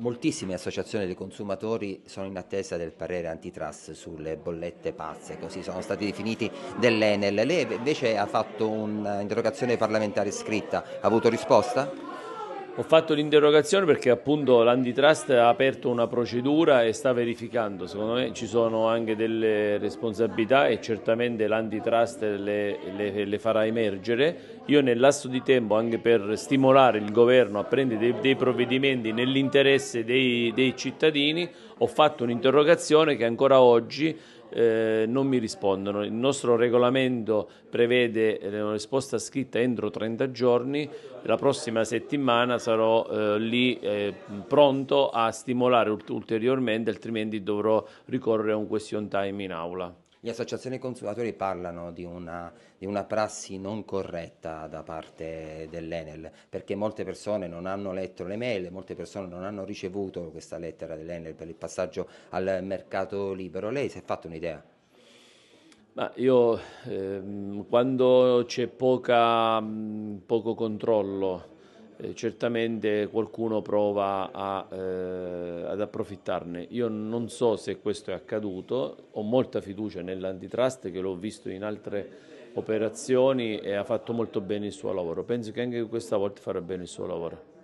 Moltissime associazioni dei consumatori sono in attesa del parere antitrust sulle bollette pazze, così sono stati definiti dell'Enel. Lei invece ha fatto un'interrogazione eh, parlamentare scritta, ha avuto risposta? Ho fatto l'interrogazione perché appunto l'antitrust ha aperto una procedura e sta verificando, secondo me ci sono anche delle responsabilità e certamente l'antitrust le, le, le farà emergere. Io nel lasso di tempo, anche per stimolare il governo a prendere dei, dei provvedimenti nell'interesse dei, dei cittadini, ho fatto un'interrogazione che ancora oggi eh, non mi rispondono. Il nostro regolamento prevede eh, una risposta scritta entro 30 giorni, la prossima settimana sarò eh, lì eh, pronto a stimolare ulteriormente, altrimenti dovrò ricorrere a un question time in aula. Le associazioni consumatori parlano di una, di una, prassi non corretta da parte dell'Enel, perché molte persone non hanno letto le mail, molte persone non hanno ricevuto questa lettera dell'Enel per il passaggio al mercato libero. Lei si è fatta un'idea? Ma io ehm, quando c'è poca, poco controllo, eh, certamente qualcuno prova a, eh, ad approfittarne. Io non so se questo è accaduto, ho molta fiducia nell'antitrust che l'ho visto in altre operazioni e ha fatto molto bene il suo lavoro. Penso che anche questa volta farà bene il suo lavoro.